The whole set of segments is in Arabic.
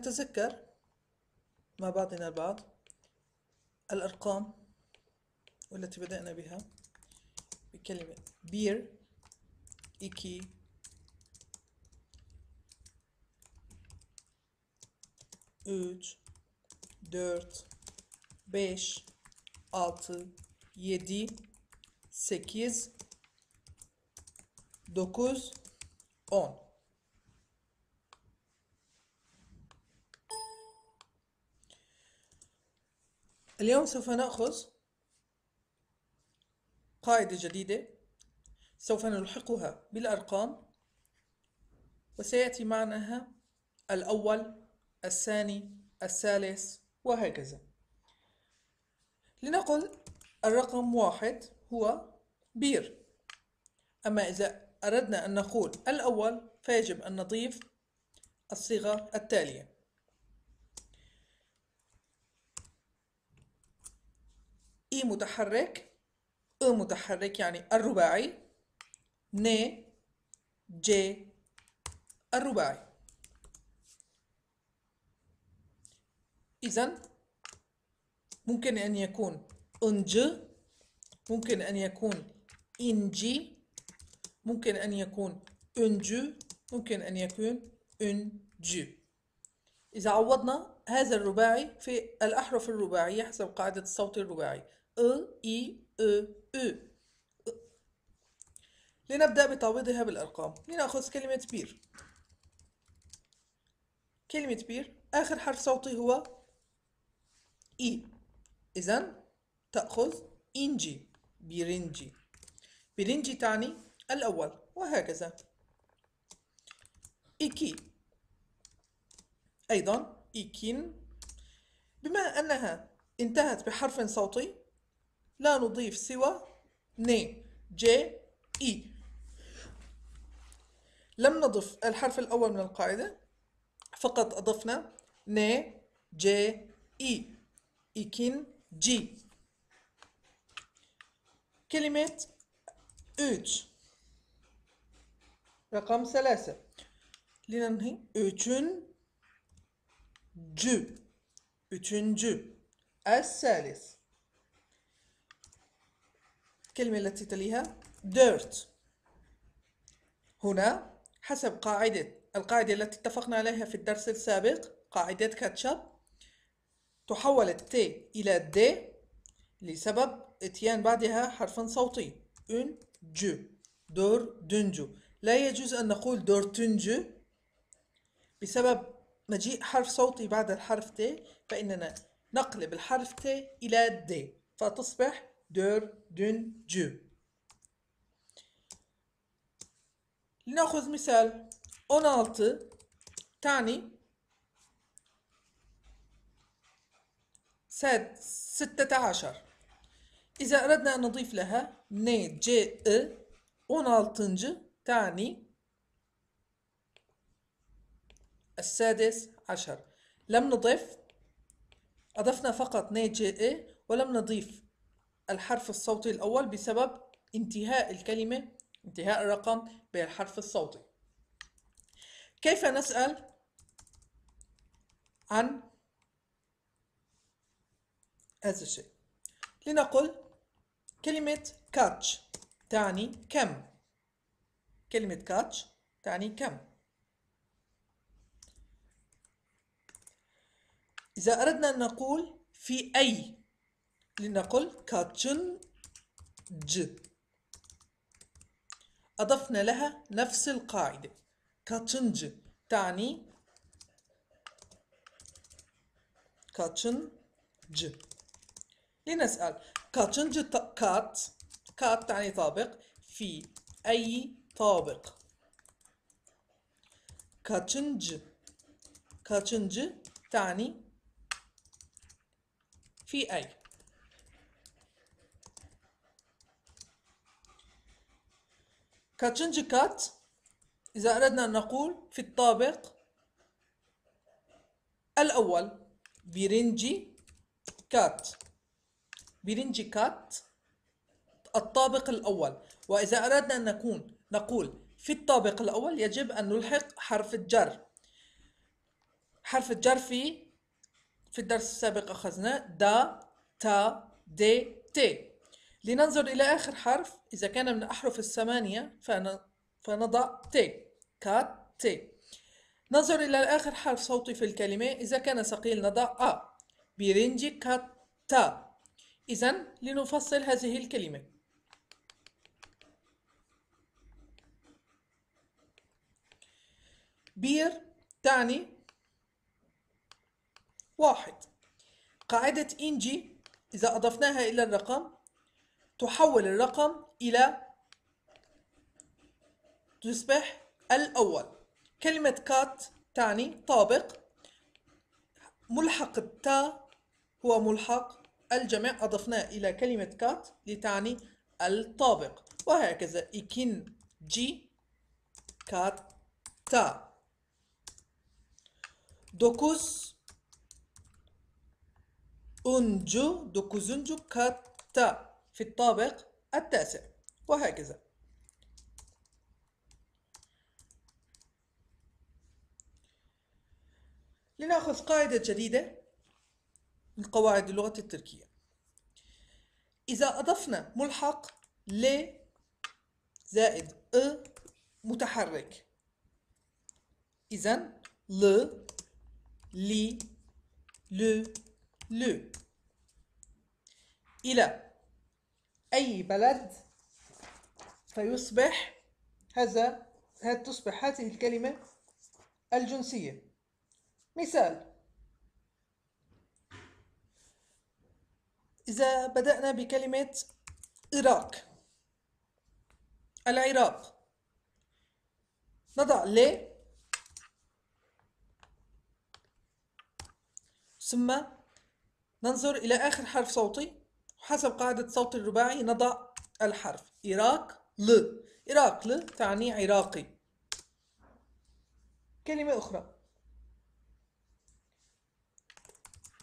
نتذكر مع بعضنا البعض الأرقام والتي بدأنا بها بكلمة بير إيكي üç, dört, beş, altı, yedi, sekiz, dokuz, on. اليوم سوف نأخذ قاعدة جديدة سوف نلحقها بالأرقام وسيأتي معناها الأول الثاني الثالث وهكذا لنقل الرقم واحد هو بير أما إذا أردنا أن نقول الأول فيجب أن نضيف الصيغة التالية إي متحرك أ متحرك يعني الرباعي ن ج الرباعي إذا ممكن أن يكون أنج ممكن أن يكون إنجي ممكن أن يكون أنجو ممكن أن يكون أنجو إذا عوضنا هذا الرباعي في الأحرف الرباعية حسب قاعدة الصوت الرباعي E-I-E-E لنبدأ بتعويضها بالأرقام لنأخذ كلمة بير كلمة بير آخر حرف صوتي هو إي إذا تأخذ إنجي بيرنجي بيرنجي تعني الأول وهكذا إيكي أيضا إيكين بما أنها انتهت بحرف صوتي لا نضيف سوى ني جي إي لم نضف الحرف الأول من القاعدة فقط أضفنا ن ج إي إكين جي كلمة üç rakam selase linanhi üçün cü üçüncü es selis الكلمة التي تليها dirt هنا حسب قاعدة القاعدة التي اتفقنا عليها في الدرس السابق قاعدة كاتشب تحول التي إلى د لسبب اتيان بعدها حرف صوتي un جو دور دنجو لا يجوز أن نقول دور تنجو بسبب مجيء حرف صوتي بعد الحرف ت فإننا نقلب الحرف ت إلى د فتصبح dördüncü لنأخذ مثال 16 تعني ستة عشر إذا أردنا أن نضيف لها ن ج إ 16 تعني السادس عشر لم نضف أضفنا فقط ن ج إ ولم نضيف الحرف الصوتي الأول بسبب انتهاء الكلمة انتهاء الرقم بالحرف الصوتي كيف نسأل عن هذا الشيء لنقل كلمة كاتش تعني كم كلمة كاتش تعني كم إذا أردنا أن نقول في أي لنقل كاتشن ج أضفنا لها نفس القاعدة كاتشن ج تعني كاتشن ج لنسأل كاتشن ج كات كات تعني طابق في أي طابق كاتشن ج كاتشن ج تعني في أي كاتشنج كات إذا أردنا أن نقول في الطابق الأول بيرنجي كات بيرنجي كات الطابق الأول وإذا أردنا أن نكون نقول في الطابق الأول يجب أن نلحق حرف الجر حرف الجر في في الدرس السابق أخذنا دا تا دي تي لننظر إلى آخر حرف إذا كان من أحرف الثمانية فن... فنضع تي كات تي ننظر إلى آخر حرف صوتي في الكلمة إذا كان ثقيل نضع أ بيرنجي كات تا إذا لنفصل هذه الكلمة بير تعني واحد قاعدة إنجي إذا أضفناها إلى الرقم تحول الرقم إلى تصبح الأول كلمة كات تعني طابق ملحق التا هو ملحق الجمع أضفناه إلى كلمة كات لتعني الطابق وهكذا إكن جي كات تا دوكوز أنجو دوكوزنجو كات تا في الطابق التاسع وهكذا لنأخذ قاعدة جديدة من قواعد اللغة التركية إذا أضفنا ملحق ل زائد أ متحرك إذا ل لي لو لو إلى أي بلد فيصبح هذا هذه تصبح هذه الكلمة الجنسية مثال إذا بدأنا بكلمة إراق العراق نضع ل ثم ننظر إلى آخر حرف صوتي حسب قاعدة صوت الرباعي نضع الحرف إراق ل إراق ل تعني عراقي كلمة أخرى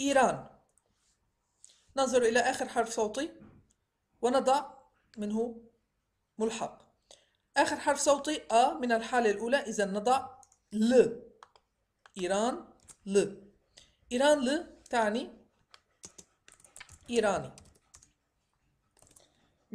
إيران ننظر إلى آخر حرف صوتي ونضع منه ملحق آخر حرف صوتي أ من الحالة الأولى إذا نضع ل إيران ل إيران ل تعني إيراني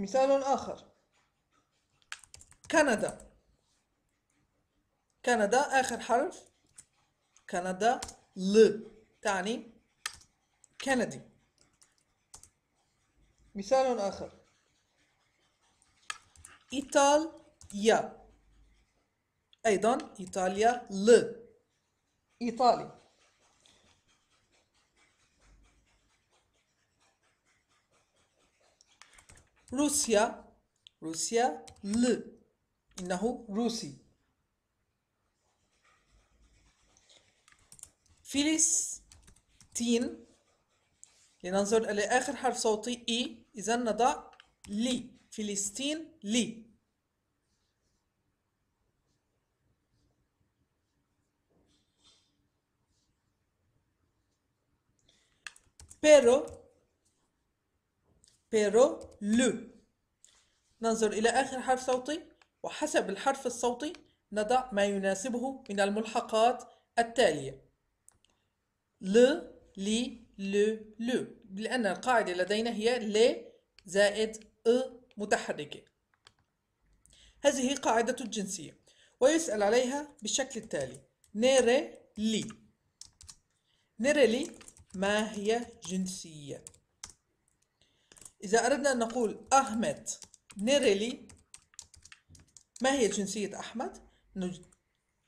مثال آخر كندا كندا آخر حرف كندا ل تعني كندي مثال آخر إيطاليا أيضا إيطاليا ل إيطالي روسيا روسيا ل إنه روسي فلسطين لننظر إلى آخر حرف صوتي إي e. إذا نضع لي فلسطين لي pero بيرو لو ننظر إلى آخر حرف صوتي وحسب الحرف الصوتي نضع ما يناسبه من الملحقات التالية ل لي لو لو لأن القاعدة لدينا هي ل زائد ا متحركة هذه قاعدة الجنسية ويسأل عليها بالشكل التالي نيري لي نيري لي ما هي جنسية إذا أردنا أن نقول أحمد نيريلي ما هي جنسية أحمد؟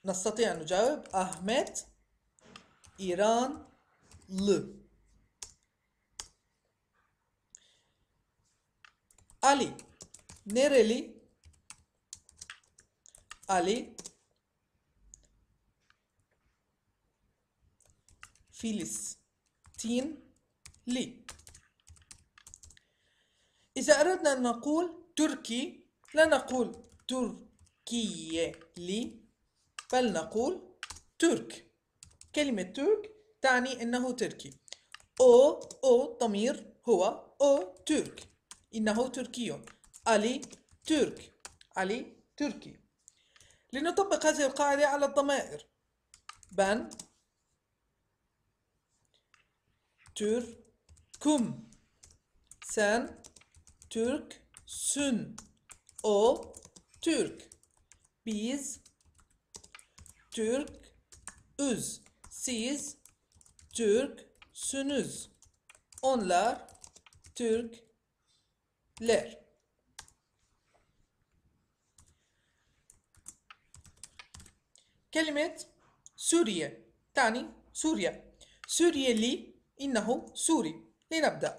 نستطيع أن نجاوب أحمد إيران ل علي نيريلي علي فلسطين لي إذا أردنا أن نقول تركي لا نقول تركية لي بل نقول ترك كلمة ترك تعني أنه تركي أو أو ضمير هو أو ترك إنه تركي علي ترك علي تركي لنطبق هذه القاعدة على الضمائر بن تركم سن Türk sün o Türk biz Türk üz siz Türk sünüz onlar Türkler كلمة سوريا تعني سوريا سوريا لي إنه سوري لنبدأ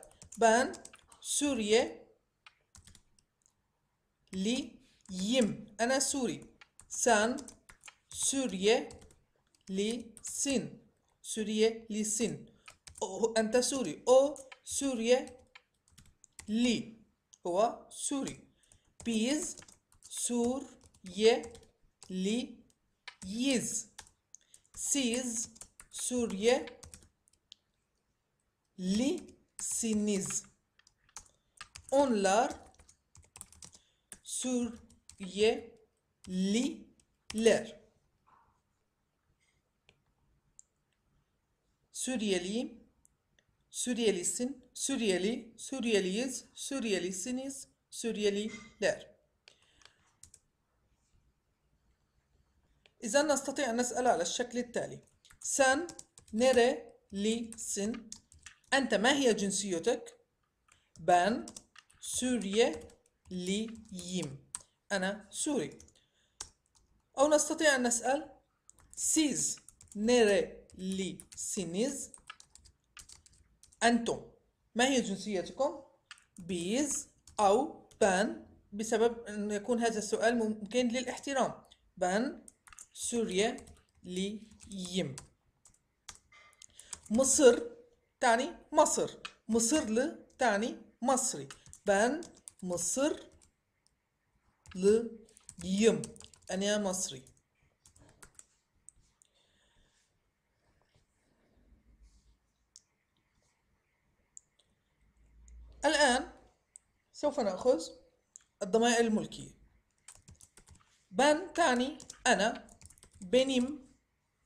بان سوريا li yim. Ana Suri. Sen Suriye li sin. Suriye li sin. O, ente Suri. O Suriye li. Huwa Suri. Biz Suriye li yiz. Siz Suriye li siniz. Onlar Suriyeliler. Suriyeliyim. Suriyelisin, Suriyeli, Suriyeliyiz, Suriyelisiniz, Suriyeliler. إذا نستطيع أن نسأل على الشكل التالي سن nerelisin أنت ما هي جنسيتك ben Suriye ييم أنا سوري أو نستطيع أن نسأل سيز نيري لي سينيز أنتم ما هي جنسيتكم بيز أو بان بسبب أن يكون هذا السؤال ممكن للاحترام بان سوريا ييم مصر تعني مصر مصر ل تعني مصري بان مصر ليم أنا مصري الآن سوف نأخذ الضمائر الملكية بن تعني أنا بنم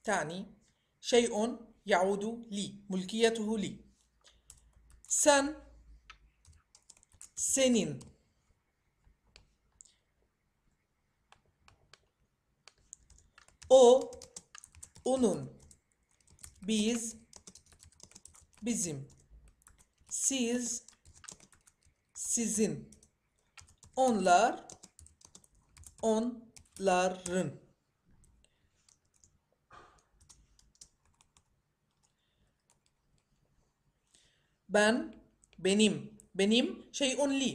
تعني شيء يعود لي ملكيته لي سن senin o onun biz bizim siz sizin onlar onların ben benim بنيم شيء لي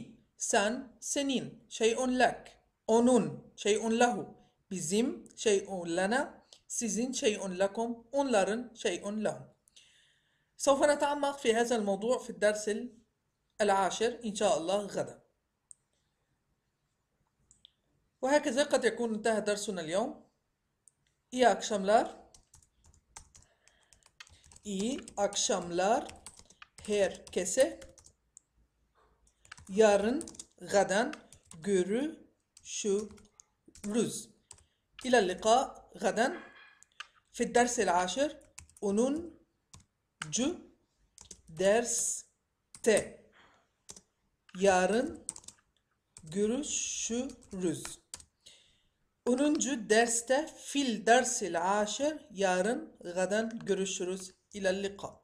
سان سنين شيء لك أونون شيء له بزم شيء لنا سيزين شيء لكم أونلارن شيء لهم سوف نتعمق في هذا الموضوع في الدرس العاشر إن شاء الله غدا وهكذا قد يكون انتهى درسنا اليوم إي أكشاملار إي أكشاملار هير كسه yarın gadan görüşürüz. İlâ liqa gadan fi el aşır onun ders te. yarın görüşürüz. Onuncu derste fil ders el aşır yarın gadan görüşürüz. İlâ liqa.